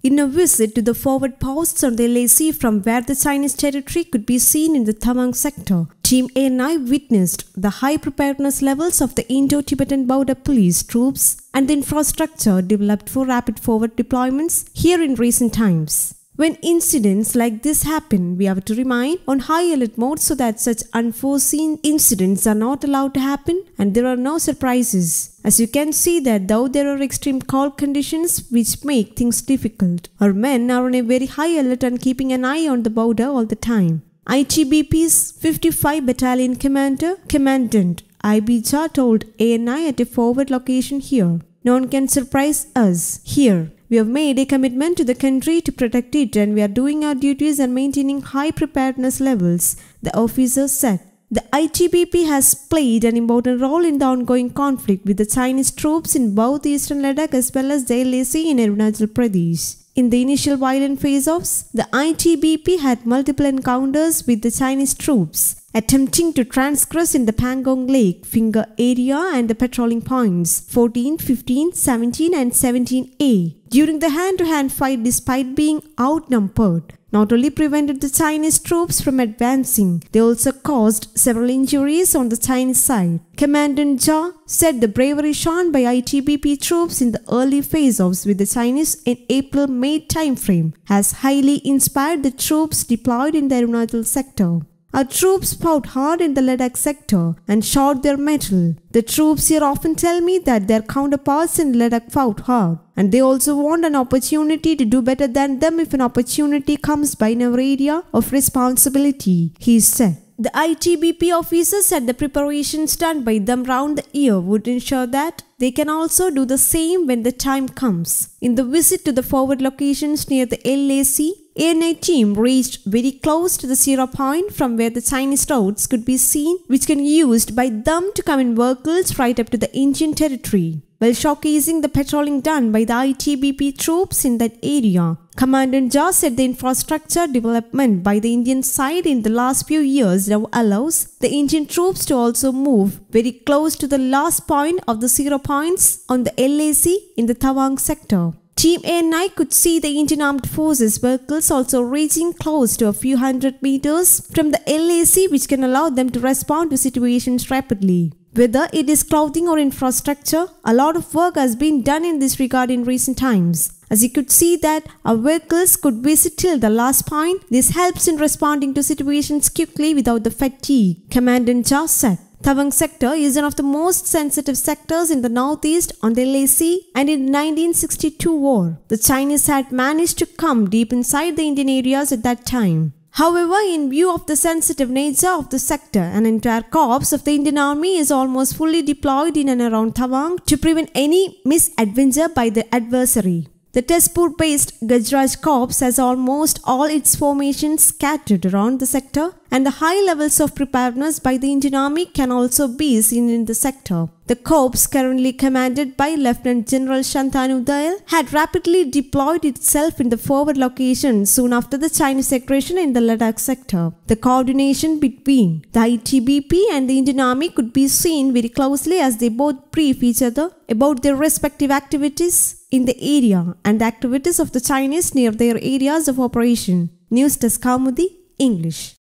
In a visit to the forward posts on the LAC from where the Chinese territory could be seen in the Tamang sector, Team a and I witnessed the high preparedness levels of the Indo-Tibetan border police troops and the infrastructure developed for rapid forward deployments here in recent times. When incidents like this happen, we have to remain on high alert mode so that such unforeseen incidents are not allowed to happen and there are no surprises. As you can see that though there are extreme cold conditions which make things difficult, our men are on a very high alert and keeping an eye on the border all the time. ITBP's 55 Battalion Commander, Commandant Ibiza told ANI at a forward location here. No one can surprise us here. We have made a commitment to the country to protect it and we are doing our duties and maintaining high preparedness levels, the officer said. The ITBP has played an important role in the ongoing conflict with the Chinese troops in both eastern Ladakh as well as their legacy in Arunachal Pradesh. In the initial violent phase-offs, the ITBP had multiple encounters with the Chinese troops attempting to transgress in the Pangong Lake finger area and the patrolling points 14, 15, 17 and 17A. During the hand-to-hand fight despite being outnumbered, not only prevented the Chinese troops from advancing, they also caused several injuries on the Chinese side. Commandant Jia said the bravery shown by ITBP troops in the early phase offs with the Chinese in April-May timeframe has highly inspired the troops deployed in the Arunachal sector. Our troops fought hard in the Ladakh sector and showed their mettle. The troops here often tell me that their counterparts in Ladakh fought hard, and they also want an opportunity to do better than them if an opportunity comes by in our area of responsibility, he said. The ITBP officers said the preparations done by them round the year would ensure that they can also do the same when the time comes. In the visit to the forward locations near the LAC, a N A team reached very close to the zero point from where the Chinese roads could be seen, which can be used by them to come in vehicles right up to the Indian territory. While showcasing the patrolling done by the ITBP troops in that area, Commandant Jha said the infrastructure development by the Indian side in the last few years now allows the Indian troops to also move very close to the last point of the zero points on the LAC in the Tawang sector. Team a and I could see the Indian Armed Forces vehicles also reaching close to a few hundred meters from the LAC which can allow them to respond to situations rapidly. Whether it is clothing or infrastructure, a lot of work has been done in this regard in recent times. As you could see that our vehicles could visit till the last point, this helps in responding to situations quickly without the fatigue. Commandant said. Tawang sector is one of the most sensitive sectors in the northeast on the LAC. and in the 1962 war. The Chinese had managed to come deep inside the Indian areas at that time. However, in view of the sensitive nature of the sector, an entire corps of the Indian Army is almost fully deployed in and around Tawang to prevent any misadventure by the adversary. The Tezpur-based Gajraj Corps has almost all its formations scattered around the sector and the high levels of preparedness by the Indian Army can also be seen in the sector. The corps currently commanded by Lieutenant General Shantanu Dayal had rapidly deployed itself in the forward location soon after the Chinese aggression in the Ladakh sector. The coordination between the ITBP and the Indian Army could be seen very closely as they both brief each other about their respective activities in the area and the activities of the Chinese near their areas of operation. News Deskamudi English.